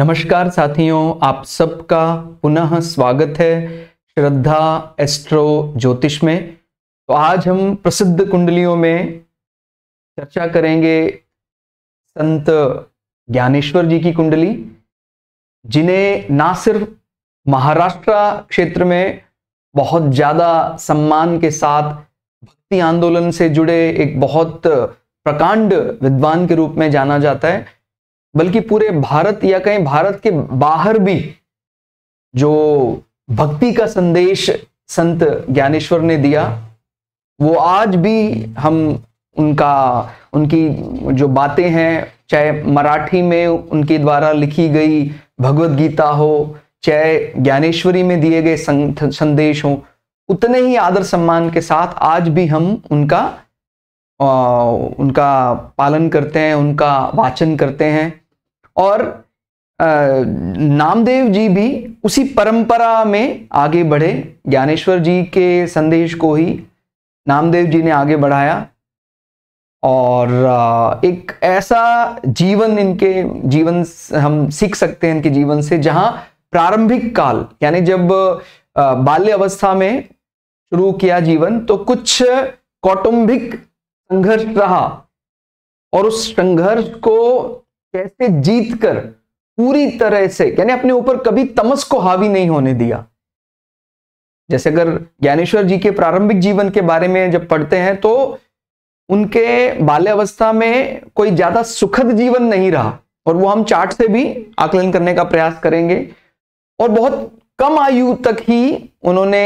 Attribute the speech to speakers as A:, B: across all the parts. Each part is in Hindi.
A: नमस्कार साथियों आप सबका पुनः स्वागत है श्रद्धा एस्ट्रो ज्योतिष में तो आज हम प्रसिद्ध कुंडलियों में चर्चा करेंगे संत ज्ञानेश्वर जी की कुंडली जिन्हें ना सिर्फ महाराष्ट्र क्षेत्र में बहुत ज़्यादा सम्मान के साथ भक्ति आंदोलन से जुड़े एक बहुत प्रकांड विद्वान के रूप में जाना जाता है बल्कि पूरे भारत या कहीं भारत के बाहर भी जो भक्ति का संदेश संत ज्ञानेश्वर ने दिया वो आज भी हम उनका उनकी जो बातें हैं चाहे मराठी में उनके द्वारा लिखी गई भगवत गीता हो चाहे ज्ञानेश्वरी में दिए गए संदेश हो उतने ही आदर सम्मान के साथ आज भी हम उनका आ, उनका पालन करते हैं उनका वाचन करते हैं और नामदेव जी भी उसी परंपरा में आगे बढ़े ज्ञानेश्वर जी के संदेश को ही नामदेव जी ने आगे बढ़ाया और एक ऐसा जीवन इनके जीवन हम सीख सकते हैं इनके जीवन से जहां प्रारंभिक काल यानी जब बाल्य अवस्था में शुरू किया जीवन तो कुछ कौटुंबिक संघर्ष रहा और उस संघर्ष को कैसे जीत कर पूरी तरह से यानी अपने ऊपर कभी तमस को हावी नहीं होने दिया जैसे अगर ज्ञानेश्वर जी के प्रारंभिक जीवन के बारे में जब पढ़ते हैं तो उनके बाल्यावस्था में कोई ज्यादा सुखद जीवन नहीं रहा और वो हम चार्ट से भी आकलन करने का प्रयास करेंगे और बहुत कम आयु तक ही उन्होंने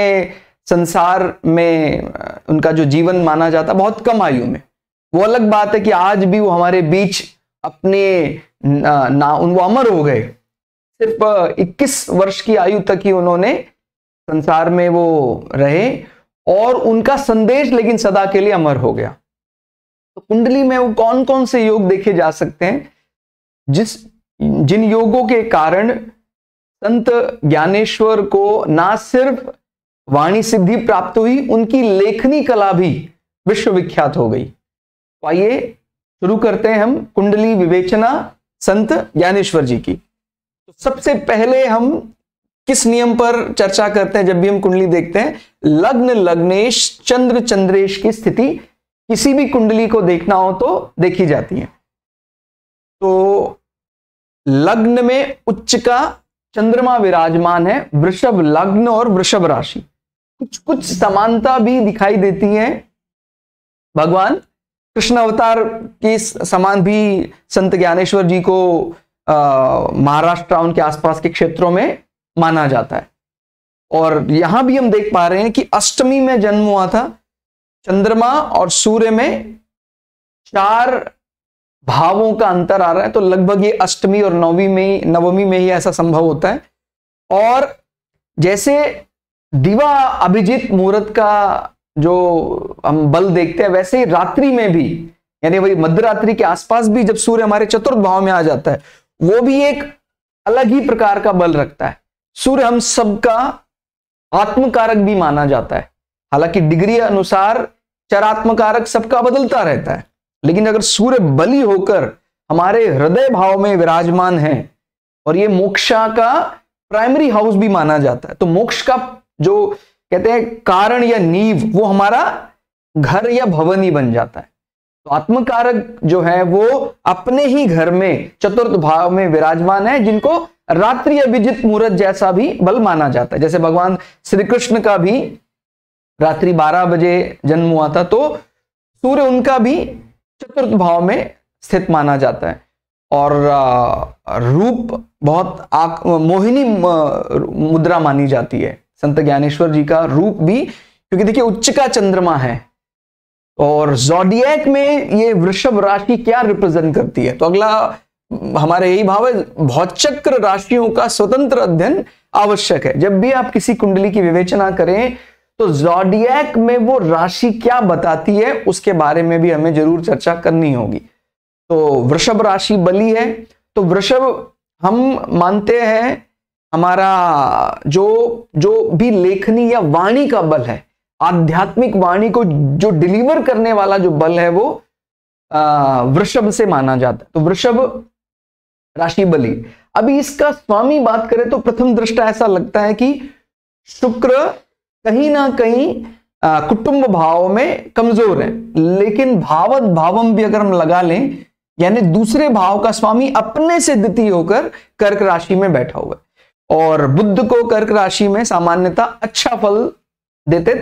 A: संसार में उनका जो जीवन माना जाता बहुत कम आयु में वो अलग बात है कि आज भी वो हमारे बीच अपने ना, उन वो अमर हो गए सिर्फ 21 वर्ष की आयु तक ही उन्होंने संसार में वो रहे और उनका संदेश लेकिन सदा के लिए अमर हो गया तो कुंडली में वो कौन कौन से योग देखे जा सकते हैं जिस जिन योगों के कारण संत ज्ञानेश्वर को ना सिर्फ वाणी सिद्धि प्राप्त हुई उनकी लेखनी कला भी विश्वविख्यात हो गई तो आइए शुरू करते हैं हम कुंडली विवेचना संत ज्ञानेश्वर जी की तो सबसे पहले हम किस नियम पर चर्चा करते हैं जब भी हम कुंडली देखते हैं लग्न लग्नेश चंद्र चंद्रेश की स्थिति किसी भी कुंडली को देखना हो तो देखी जाती है तो लग्न में उच्च का चंद्रमा विराजमान है वृषभ लग्न और वृषभ राशि कुछ कुछ समानता भी दिखाई देती है भगवान कृष्ण अवतार के समान भी संत ज्ञानेश्वर जी को महाराष्ट्र उनके आसपास के क्षेत्रों में माना जाता है और यहां भी हम देख पा रहे हैं कि अष्टमी में जन्म हुआ था चंद्रमा और सूर्य में चार भावों का अंतर आ रहा है तो लगभग ये अष्टमी और नौवीं में ही नवमी में ही ऐसा संभव होता है और जैसे दिवा अभिजीत मुहूर्त का जो हम बल देखते हैं वैसे ही रात्रि में भी यानी वही मध्य रात्रि के आसपास भी जब सूर्य हमारे चतुर्थ भाव में आ जाता है वो भी एक अलग ही प्रकार का बल रखता है सूर्य हम सबका आत्मकारक भी माना जाता है हालांकि डिग्री अनुसार चरात्मकारक सबका बदलता रहता है लेकिन अगर सूर्य बली होकर हमारे हृदय भाव में विराजमान है और ये मोक्षा का प्राइमरी हाउस भी माना जाता है तो मोक्ष का जो कहते हैं कारण या नींव वो हमारा घर या भवन ही बन जाता है तो आत्मकारक जो है वो अपने ही घर में चतुर्थ भाव में विराजमान है जिनको रात्रि अभिजित मुहूर्त जैसा भी बल माना जाता है जैसे भगवान श्री कृष्ण का भी रात्रि 12 बजे जन्म हुआ था तो सूर्य उनका भी चतुर्थ भाव में स्थित माना जाता है और रूप बहुत मोहिनी मुद्रा मानी जाती है संत ज्ञानेश्वर जी का रूप भी क्योंकि देखिए उच्च का चंद्रमा है और जोडियक में ये वृषभ राशि क्या रिप्रेजेंट करती है तो अगला हमारे यही भाव है भौचक्र राशियों का स्वतंत्र अध्ययन आवश्यक है जब भी आप किसी कुंडली की विवेचना करें तो जोडियक में वो राशि क्या बताती है उसके बारे में भी हमें जरूर चर्चा करनी होगी तो वृषभ राशि बली है तो वृषभ हम मानते हैं हमारा जो जो भी लेखनी या वाणी का बल है आध्यात्मिक वाणी को जो डिलीवर करने वाला जो बल है वो वृषभ से माना जाता है तो वृषभ राशि बलि अभी इसका स्वामी बात करें तो प्रथम दृष्टा ऐसा लगता है कि शुक्र कहीं ना कहीं कुटुंब भाव में कमजोर है लेकिन भावत भावम भी अगर हम लगा लें यानी दूसरे भाव का स्वामी अपने से द्वितीय होकर कर्क राशि में बैठा हुआ है और बुद्ध को कर्क राशि में सामान्यता अच्छा फल देते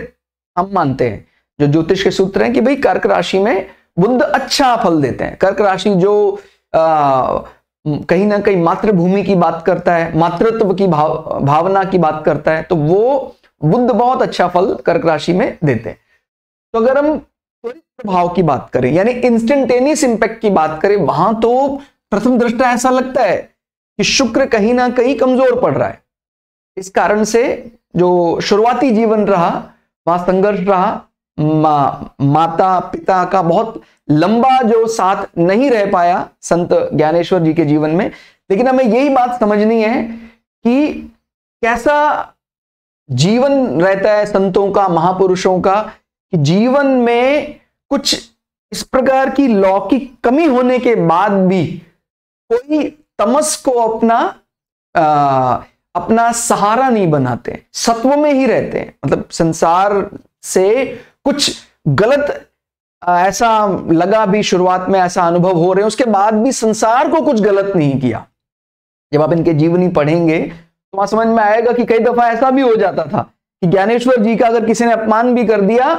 A: हम मानते हैं जो ज्योतिष के सूत्र हैं कि भाई कर्क राशि में बुद्ध अच्छा फल देते हैं कर्क राशि जो आ, कहीं ना कहीं मातृभूमि की बात करता है मातृत्व की भाव भावना की बात करता है तो वो बुद्ध बहुत अच्छा फल कर्क राशि में देते हैं तो अगर हम त्वरित प्रभाव की बात करें यानी इंस्टेंटेनियस इंपैक्ट की बात करें वहां तो प्रथम दृष्टा ऐसा लगता है कि शुक्र कहीं ना कहीं कमजोर पड़ रहा है इस कारण से जो शुरुआती जीवन रहा वहां संघर्ष रहा मा, माता पिता का बहुत लंबा जो साथ नहीं रह पाया संत ज्ञानेश्वर जी के जीवन में लेकिन हमें यही बात समझनी है कि कैसा जीवन रहता है संतों का महापुरुषों का कि जीवन में कुछ इस प्रकार की लौकिक कमी होने के बाद भी कोई तमस को अपना आ, अपना सहारा नहीं बनाते सत्व में ही रहते हैं मतलब संसार से कुछ गलत ऐसा लगा भी शुरुआत में ऐसा अनुभव हो रहे हैं उसके बाद भी संसार को कुछ गलत नहीं किया जब आप इनके जीवनी पढ़ेंगे तो वहां समझ में आएगा कि कई दफा ऐसा भी हो जाता था कि ज्ञानेश्वर जी का अगर किसी ने अपमान भी कर दिया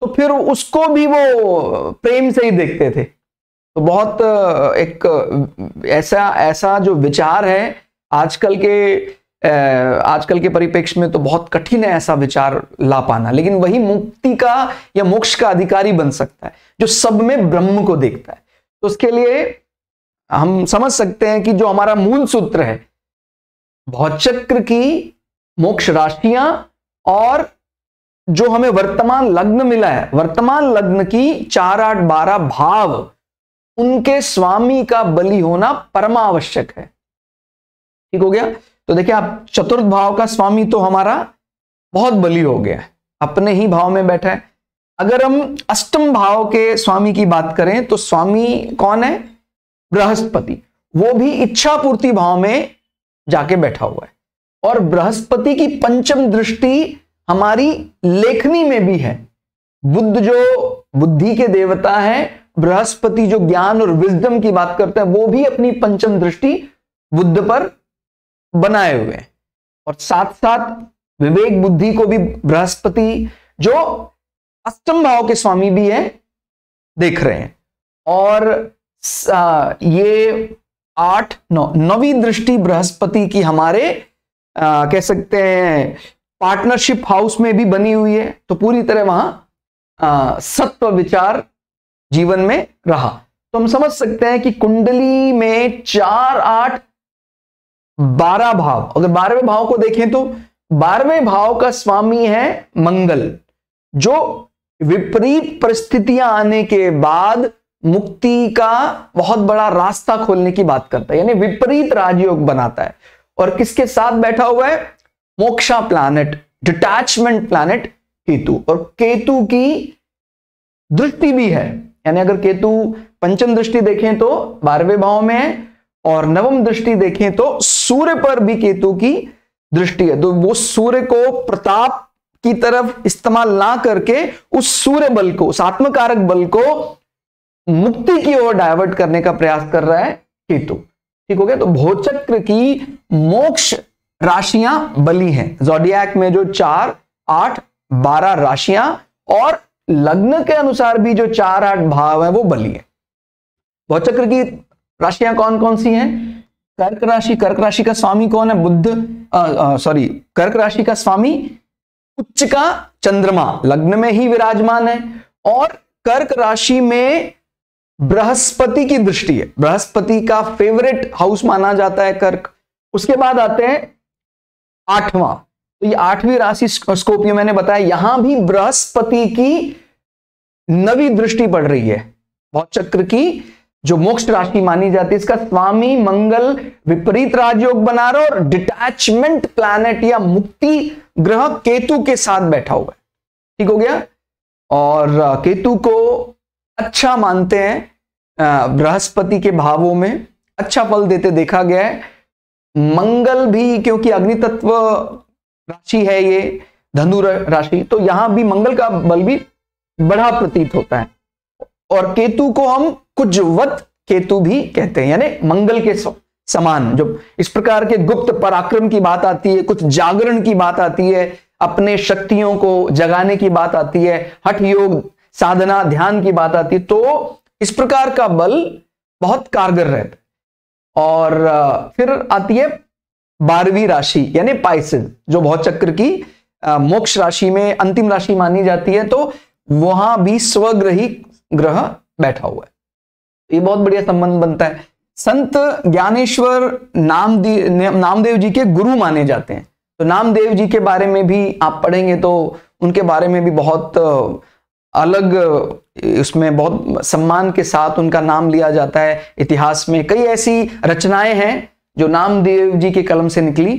A: तो फिर उसको भी वो प्रेम से ही देखते थे तो बहुत एक ऐसा ऐसा जो विचार है आजकल के आजकल के परिप्रेक्ष्य में तो बहुत कठिन है ऐसा विचार ला पाना लेकिन वही मुक्ति का या मोक्ष का अधिकारी बन सकता है जो सब में ब्रह्म को देखता है तो उसके लिए हम समझ सकते हैं कि जो हमारा मूल सूत्र है भौचक्र की मोक्ष राशियां और जो हमें वर्तमान लग्न मिला है वर्तमान लग्न की चार आठ बारह भाव उनके स्वामी का बलि होना परमावश्यक है ठीक हो गया तो देखिए आप चतुर्थ भाव का स्वामी तो हमारा बहुत बलि हो गया है अपने ही भाव में बैठा है अगर हम अष्टम भाव के स्वामी की बात करें तो स्वामी कौन है बृहस्पति वो भी इच्छा पूर्ति भाव में जाके बैठा हुआ है और बृहस्पति की पंचम दृष्टि हमारी लेखनी में भी है बुद्ध जो बुद्धि के देवता है बृहस्पति जो ज्ञान और विजडम की बात करते हैं वो भी अपनी पंचम दृष्टि बुद्ध पर बनाए हुए हैं और साथ साथ विवेक बुद्धि को भी बृहस्पति जो अष्टम भाव के स्वामी भी है देख रहे हैं और ये आठ नौ नवी दृष्टि बृहस्पति की हमारे आ, कह सकते हैं पार्टनरशिप हाउस में भी बनी हुई है तो पूरी तरह वहां सत्व विचार जीवन में रहा तो हम समझ सकते हैं कि कुंडली में चार आठ बारह भाव अगर बारहवें भाव को देखें तो बारहवें भाव का स्वामी है मंगल जो विपरीत परिस्थितियां आने के बाद मुक्ति का बहुत बड़ा रास्ता खोलने की बात करता है यानी विपरीत राजयोग बनाता है और किसके साथ बैठा हुआ है moksha planet detachment planet Ketu और केतु की दृष्टि भी है यानी अगर केतु पंचम दृष्टि देखें तो बारहवें भाव में है और नवम दृष्टि देखें तो सूर्य पर भी केतु की दृष्टि है तो वो सूर्य को प्रताप की तरफ इस्तेमाल ना करके उस सूर्य बल को उस आत्मकारक बल को मुक्ति की ओर डायवर्ट करने का प्रयास कर रहा है केतु ठीक हो गया तो भोचक्र की मोक्ष राशियां बली हैं जोडियाक में जो चार आठ बारह राशियां और लग्न के अनुसार भी जो चार आठ भाव है वो बलि है भौचक्र की राशियां कौन कौन सी हैं कर्क राशि कर्क राशि का स्वामी कौन है बुद्ध सॉरी कर्क राशि का स्वामी उच्च का चंद्रमा लग्न में ही विराजमान है और कर्क राशि में बृहस्पति की दृष्टि है बृहस्पति का फेवरेट हाउस माना जाता है कर्क उसके बाद आते हैं आठवां तो ये आठवीं राशि स्कोपियो मैंने बताया यहां भी बृहस्पति की नवी दृष्टि पड़ रही है बहुत चक्र की जो मोक्ष राशि मानी जाती है इसका स्वामी मंगल विपरीत राजयोग बना रहा और डिटैचमेंट प्लैनेट या मुक्ति ग्रह केतु के साथ बैठा हुआ है ठीक हो गया और केतु को अच्छा मानते हैं बृहस्पति के भावों में अच्छा फल देते देखा गया है मंगल भी क्योंकि अग्नि तत्व राशि है ये धनु राशि तो यहां भी मंगल का बल भी बड़ा प्रतीत होता है और केतु को हम कुजवत केतु भी कहते हैं यानी मंगल के समान जो इस प्रकार के गुप्त पराक्रम की बात आती है कुछ जागरण की बात आती है अपने शक्तियों को जगाने की बात आती है हठ योग साधना ध्यान की बात आती है तो इस प्रकार का बल बहुत कारगर रहता है और फिर आती है बारहवीं राशि यानी पाइस जो बहुत चक्र की मोक्ष राशि में अंतिम राशि मानी जाती है तो वहां भी स्वग्रही ग्रह बैठा हुआ है तो ये बहुत बढ़िया संबंध बनता है संत ज्ञानेश्वर नाम नामदेव जी के गुरु माने जाते हैं तो नामदेव जी के बारे में भी आप पढ़ेंगे तो उनके बारे में भी बहुत अलग उसमें बहुत सम्मान के साथ उनका नाम लिया जाता है इतिहास में कई ऐसी रचनाएं हैं जो नामदेव जी के कलम से निकली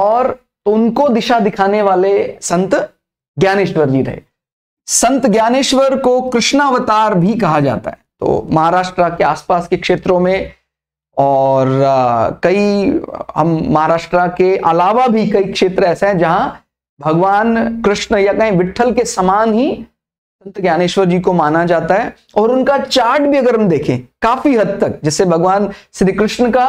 A: और तो उनको दिशा दिखाने वाले संत ज्ञानेश्वर जी रहे संत ज्ञानेश्वर को कृष्णावतार भी कहा जाता है तो महाराष्ट्र के आसपास के क्षेत्रों में और कई हम महाराष्ट्र के अलावा भी कई क्षेत्र ऐसे हैं जहां भगवान कृष्ण या कहीं विठल के समान ही संत ज्ञानेश्वर जी को माना जाता है और उनका चार्ट भी अगर हम देखें काफी हद तक जैसे भगवान श्री कृष्ण का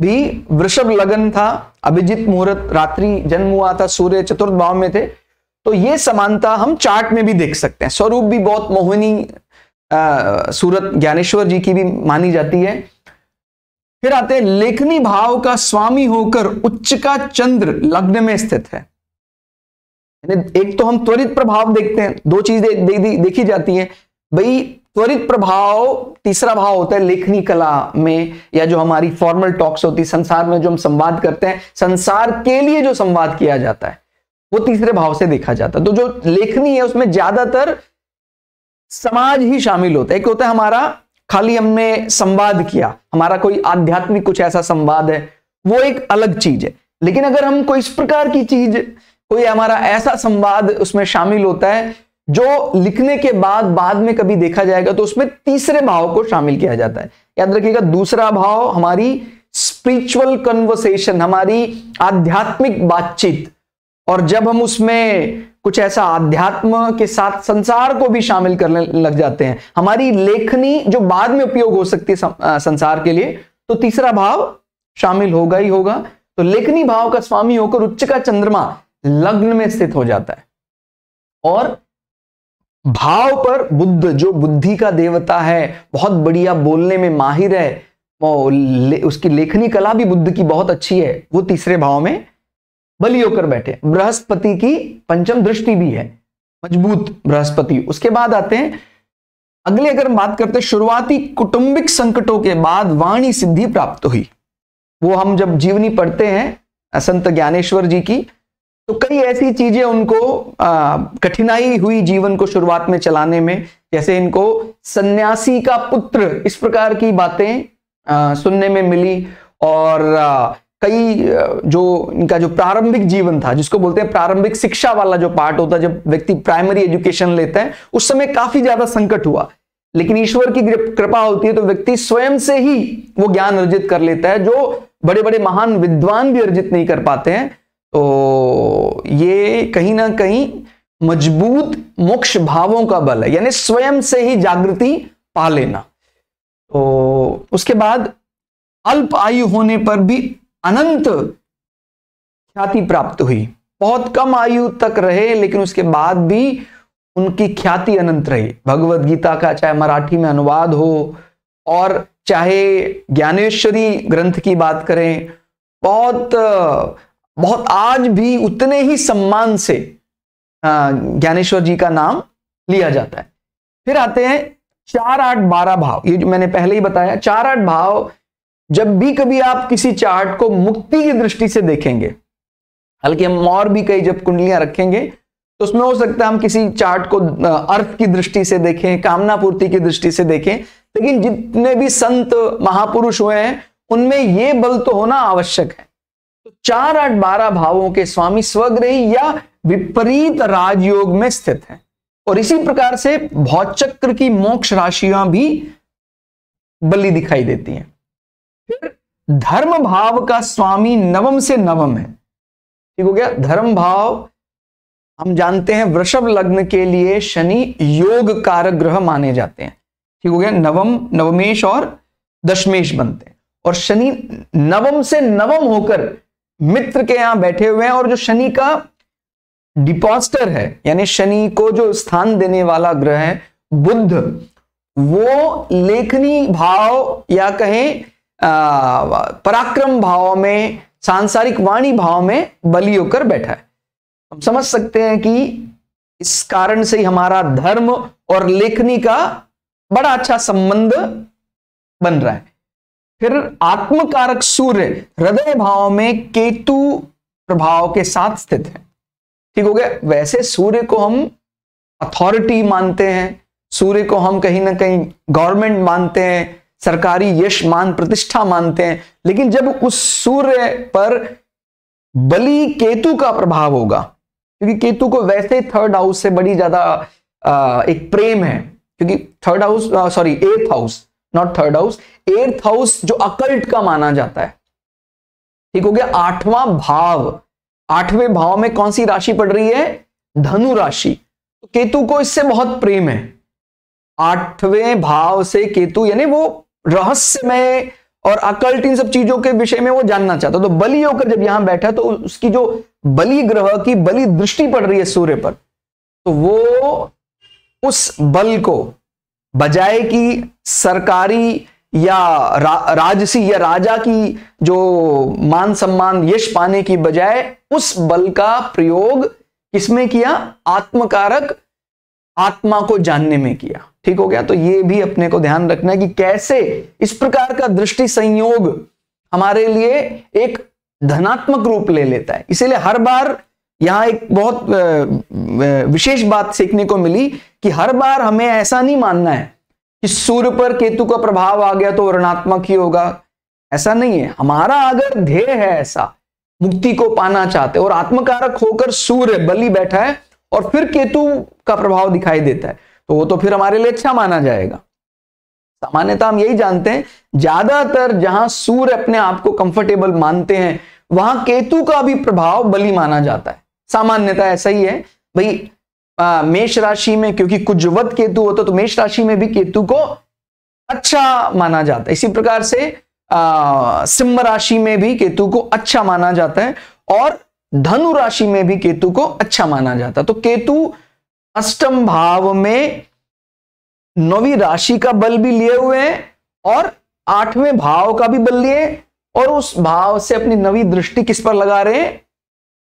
A: भी वृषभ लगन था अभिजीत मुहूर्त रात्रि जन्म हुआ था सूर्य चतुर्थ भाव में थे तो ये समानता हम चार्ट में भी देख सकते हैं स्वरूप भी बहुत मोहिनी सूरत ज्ञानेश्वर जी की भी मानी जाती है फिर आते हैं लेखनी भाव का स्वामी होकर उच्च का चंद्र लग्न में स्थित है एक तो हम त्वरित प्रभाव देखते हैं दो चीजें दे, दे, दे, देखी जाती है भाई त्वरित प्रभाव तीसरा भाव होता है लेखनी कला में या जो हमारी फॉर्मल टॉक्स होती है संसार में जो हम संवाद करते हैं संसार के लिए जो संवाद किया जाता है वो तीसरे भाव से देखा जाता है तो जो लेखनी है उसमें ज्यादातर समाज ही शामिल होता है एक होता है हमारा खाली हमने संवाद किया हमारा कोई आध्यात्मिक कुछ ऐसा संवाद है वो एक अलग चीज है लेकिन अगर हम कोई इस प्रकार की चीज कोई हमारा ऐसा संवाद उसमें शामिल होता है जो लिखने के बाद बाद में कभी देखा जाएगा तो उसमें तीसरे भाव को शामिल किया जाता है याद रखिएगा दूसरा भाव हमारी स्पिरिचुअल कन्वर्सेशन हमारी आध्यात्मिक बातचीत और जब हम उसमें कुछ ऐसा आध्यात्म के साथ संसार को भी शामिल करने लग जाते हैं हमारी लेखनी जो बाद में उपयोग हो सकती है संसार के लिए तो तीसरा भाव शामिल होगा ही होगा तो लेखनी भाव का स्वामी होकर उच्च का चंद्रमा लग्न में स्थित हो जाता है और भाव पर बुद्ध जो बुद्धि का देवता है बहुत बढ़िया बोलने में माहिर है ले, उसकी लेखनी कला भी बुद्ध की बहुत अच्छी है वो तीसरे भाव में बलि होकर बैठे बृहस्पति की पंचम दृष्टि भी है मजबूत बृहस्पति उसके बाद आते हैं अगले अगर हम बात करते शुरुआती कुटुंबिक संकटों के बाद वाणी सिद्धि प्राप्त हुई वो हम जब जीवनी पढ़ते हैं संत ज्ञानेश्वर जी की तो कई ऐसी चीजें उनको कठिनाई हुई जीवन को शुरुआत में चलाने में जैसे इनको सन्यासी का पुत्र इस प्रकार की बातें सुनने में मिली और आ, कई जो इनका जो प्रारंभिक जीवन था जिसको बोलते हैं प्रारंभिक शिक्षा वाला जो पार्ट होता है जब व्यक्ति प्राइमरी एजुकेशन लेता है उस समय काफी ज्यादा संकट हुआ लेकिन ईश्वर की कृपा होती है तो व्यक्ति स्वयं से ही वो ज्ञान अर्जित कर लेता है जो बड़े बड़े महान विद्वान भी अर्जित नहीं कर पाते हैं तो ये कहीं ना कहीं मजबूत मोक्ष भावों का बल है यानी स्वयं से ही जागृति पा लेना तो उसके बाद अल्प आयु होने पर भी अनंत ख्याति प्राप्त हुई बहुत कम आयु तक रहे लेकिन उसके बाद भी उनकी ख्याति अनंत रही भगवत गीता का चाहे मराठी में अनुवाद हो और चाहे ज्ञानेश्वरी ग्रंथ की बात करें बहुत बहुत आज भी उतने ही सम्मान से ज्ञानेश्वर जी का नाम लिया जाता है फिर आते हैं चार आठ बारह भाव ये जो मैंने पहले ही बताया चार आठ भाव जब भी कभी आप किसी चार्ट को मुक्ति की दृष्टि से देखेंगे हल्कि हम और भी कई जब कुंडलियां रखेंगे तो उसमें हो सकता है हम किसी चार्ट को अर्थ की दृष्टि से देखें कामना पूर्ति की दृष्टि से देखें लेकिन जितने भी संत महापुरुष हुए हैं उनमें ये बल तो होना आवश्यक है चार आठ बारह भावों के स्वामी स्वग्रही या विपरीत राजयोग में स्थित है और इसी प्रकार से भौचक्र की मोक्ष राशियां भी बलि दिखाई देती हैं फिर धर्म भाव का स्वामी नवम से नवम है ठीक हो गया धर्म भाव हम जानते हैं वृषभ लग्न के लिए शनि योग कारक ग्रह माने जाते हैं ठीक हो गया नवम नवमेश और दशमेश बनते हैं और शनि नवम से नवम होकर मित्र के यहां बैठे हुए हैं और जो शनि का डिपॉजिटर है यानी शनि को जो स्थान देने वाला ग्रह है बुद्ध वो लेखनी भाव या कहें पराक्रम भाव में सांसारिक वाणी भाव में बलि होकर बैठा है हम समझ सकते हैं कि इस कारण से हमारा धर्म और लेखनी का बड़ा अच्छा संबंध बन रहा है फिर आत्मकारक सूर्य हृदय भाव में केतु प्रभाव के साथ स्थित है ठीक हो गया वैसे सूर्य को हम अथॉरिटी मानते हैं सूर्य को हम कहीं ना कहीं गवर्नमेंट मानते हैं सरकारी यश मान प्रतिष्ठा मानते हैं लेकिन जब उस सूर्य पर बलि केतु का प्रभाव होगा क्योंकि केतु को वैसे थर्ड हाउस से बड़ी ज्यादा एक प्रेम है क्योंकि third house sorry eighth house not third house eighth house जो अकल्ट का माना जाता है ठीक हो गया आठवां भाव आठवें भाव में कौन सी राशि पड़ रही है धनु राशि तो केतु को इससे बहुत प्रेम है आठवें भाव से केतु यानी वो रहस्यमय और अकल्ट इन सब चीजों के विषय में वो जानना चाहता तो बलि होकर जब यहां बैठा तो उसकी जो बलि ग्रह की बलि दृष्टि पड़ रही है सूर्य पर तो वो उस बल को बजाय कि सरकारी या रा, राजसी या राजा की जो मान सम्मान यश पाने की बजाय उस बल का प्रयोग किसमें किया आत्मकारक आत्मा को जानने में किया ठीक हो गया तो ये भी अपने को ध्यान रखना है कि कैसे इस प्रकार का दृष्टि संयोग हमारे लिए एक धनात्मक रूप ले लेता है इसीलिए हर बार यहां एक बहुत विशेष बात सीखने को मिली कि हर बार हमें ऐसा नहीं मानना है कि सूर्य पर केतु का प्रभाव आ गया तो ऋणात्मक ही होगा ऐसा नहीं है हमारा अगर ध्येय है ऐसा मुक्ति को पाना चाहते और आत्मकारक होकर सूर्य बलि बैठा है और फिर केतु का प्रभाव दिखाई देता है तो वो तो फिर हमारे लिए अच्छा माना जाएगा सामान्यतः हम यही जानते हैं ज्यादातर जहां सूर्य अपने आप को कंफर्टेबल मानते हैं वहां केतु का भी प्रभाव बलि माना जाता है सामान्यता ऐसा ही है भाई मेष राशि में क्योंकि कुछ केतु होता तो, तो मेष राशि में भी केतु को अच्छा माना जाता है इसी प्रकार से सिंह राशि में भी केतु को अच्छा माना जाता है और धनु राशि में भी केतु को अच्छा माना जाता है तो केतु अष्टम भाव में नौवीं राशि का बल भी लिए हुए हैं और आठवें भाव का भी बल लिए और उस भाव से अपनी नवी दृष्टि किस पर लगा रहे हैं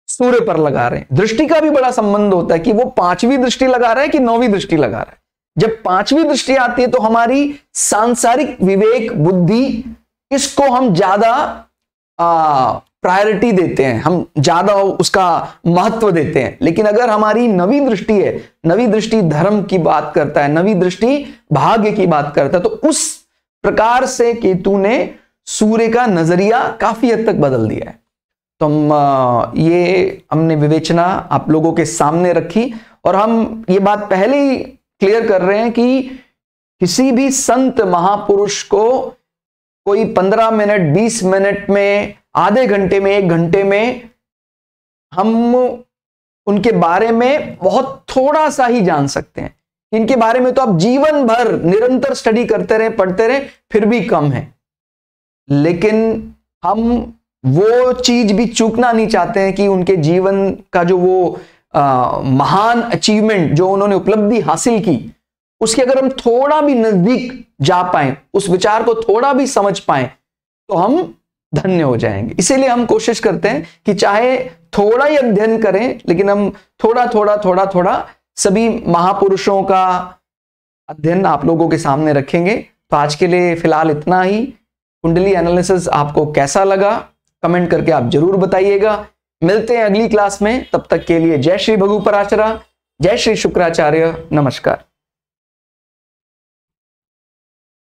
A: सूर्य पर लगा रहे हैं दृष्टि का भी बड़ा संबंध होता है कि वो पांचवी दृष्टि लगा रहा है कि नौवीं दृष्टि लगा रहा है जब पांचवी दृष्टि आती है तो हमारी सांसारिक विवेक बुद्धि इसको हम ज्यादा प्रायोरिटी देते हैं हम ज्यादा उसका महत्व देते हैं लेकिन अगर हमारी नवी दृष्टि है नवी दृष्टि धर्म की बात करता है नवी दृष्टि भाग्य की बात करता है तो उस प्रकार से केतु ने सूर्य का नजरिया काफी हद तक बदल दिया है तो हम ये हमने विवेचना आप लोगों के सामने रखी और हम ये बात पहले ही क्लियर कर रहे हैं कि किसी भी संत महापुरुष को कोई पंद्रह मिनट बीस मिनट में आधे घंटे में एक घंटे में हम उनके बारे में बहुत थोड़ा सा ही जान सकते हैं इनके बारे में तो आप जीवन भर निरंतर स्टडी करते रहे पढ़ते रहे फिर भी कम है लेकिन हम वो चीज भी चूकना नहीं चाहते हैं कि उनके जीवन का जो वो आ, महान अचीवमेंट जो उन्होंने उपलब्धि हासिल की उसके अगर हम थोड़ा भी नजदीक जा पाए उस विचार को थोड़ा भी समझ पाए तो हम धन्य हो जाएंगे इसीलिए हम कोशिश करते हैं कि चाहे थोड़ा ही अध्ययन करें लेकिन हम थोड़ा थोड़ा थोड़ा थोड़ा सभी महापुरुषों का अध्ययन आप लोगों के सामने रखेंगे तो आज के लिए फिलहाल इतना ही कुंडली एनालिसिस आपको कैसा लगा कमेंट करके आप जरूर बताइएगा मिलते हैं अगली क्लास में तब तक के लिए जय श्री भगु पराचरा जय श्री शुक्राचार्य नमस्कार